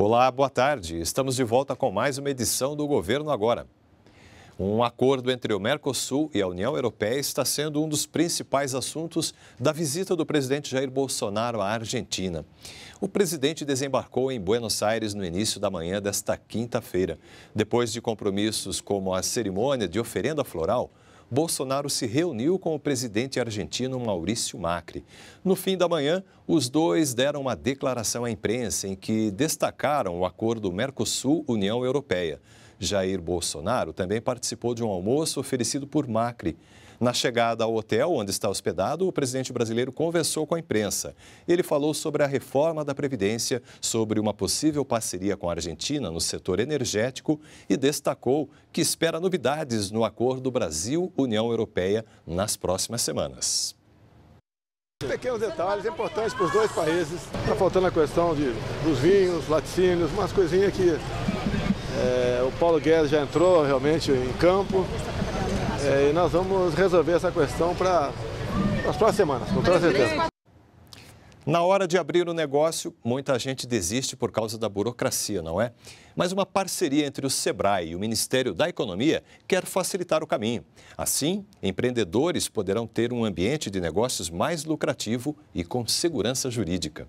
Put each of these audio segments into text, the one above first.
Olá, boa tarde. Estamos de volta com mais uma edição do Governo Agora. Um acordo entre o Mercosul e a União Europeia está sendo um dos principais assuntos da visita do presidente Jair Bolsonaro à Argentina. O presidente desembarcou em Buenos Aires no início da manhã desta quinta-feira. Depois de compromissos como a cerimônia de oferenda floral, Bolsonaro se reuniu com o presidente argentino Maurício Macri. No fim da manhã, os dois deram uma declaração à imprensa em que destacaram o acordo Mercosul-União Europeia. Jair Bolsonaro também participou de um almoço oferecido por Macri. Na chegada ao hotel onde está hospedado, o presidente brasileiro conversou com a imprensa. Ele falou sobre a reforma da Previdência, sobre uma possível parceria com a Argentina no setor energético e destacou que espera novidades no acordo Brasil-União Europeia nas próximas semanas. Pequenos detalhes importantes para os dois países. Está faltando a questão de, dos vinhos, laticínios, umas coisinhas que é, o Paulo Guedes já entrou realmente em campo. É, e nós vamos resolver essa questão para as próximas semanas, com toda certeza. Na hora de abrir o um negócio, muita gente desiste por causa da burocracia, não é? Mas uma parceria entre o SEBRAE e o Ministério da Economia quer facilitar o caminho. Assim, empreendedores poderão ter um ambiente de negócios mais lucrativo e com segurança jurídica.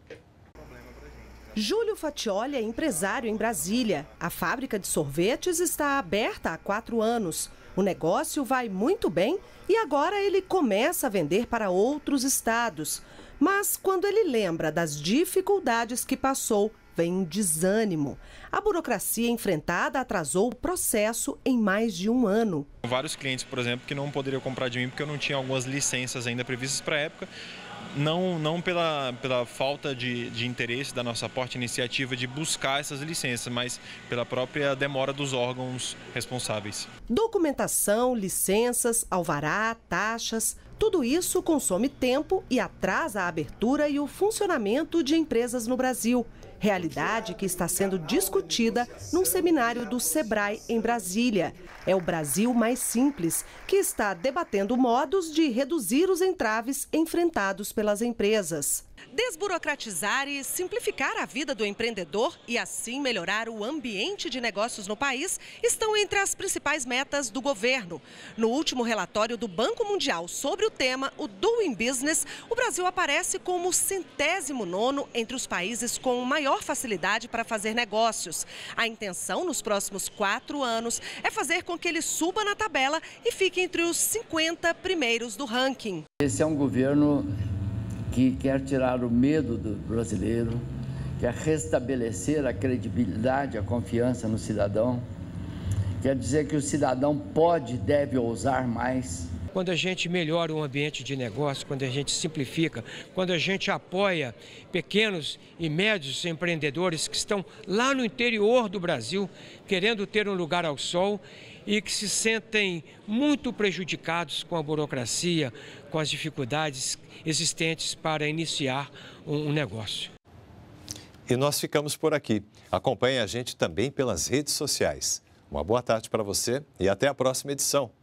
Júlio Fatioli é empresário em Brasília. A fábrica de sorvetes está aberta há quatro anos. O negócio vai muito bem e agora ele começa a vender para outros estados. Mas quando ele lembra das dificuldades que passou, vem um desânimo. A burocracia enfrentada atrasou o processo em mais de um ano. Vários clientes, por exemplo, que não poderiam comprar de mim porque eu não tinha algumas licenças ainda previstas para a época não, não pela, pela falta de, de interesse da nossa parte iniciativa de buscar essas licenças, mas pela própria demora dos órgãos responsáveis. Documentação, licenças, alvará, taxas, tudo isso consome tempo e atrasa a abertura e o funcionamento de empresas no Brasil. Realidade que está sendo discutida num seminário do Sebrae em Brasília. É o Brasil mais simples, que está debatendo modos de reduzir os entraves enfrentados pelas empresas. Desburocratizar e simplificar a vida do empreendedor e assim melhorar o ambiente de negócios no país estão entre as principais metas do governo. No último relatório do Banco Mundial sobre o tema, o Doing Business, o Brasil aparece como centésimo nono entre os países com maior facilidade para fazer negócios. A intenção nos próximos quatro anos é fazer com que ele suba na tabela e fique entre os 50 primeiros do ranking. Esse é um governo que quer tirar o medo do brasileiro, quer restabelecer a credibilidade, a confiança no cidadão, quer dizer que o cidadão pode e deve ousar mais, quando a gente melhora o ambiente de negócio, quando a gente simplifica, quando a gente apoia pequenos e médios empreendedores que estão lá no interior do Brasil, querendo ter um lugar ao sol e que se sentem muito prejudicados com a burocracia, com as dificuldades existentes para iniciar um negócio. E nós ficamos por aqui. Acompanhe a gente também pelas redes sociais. Uma boa tarde para você e até a próxima edição.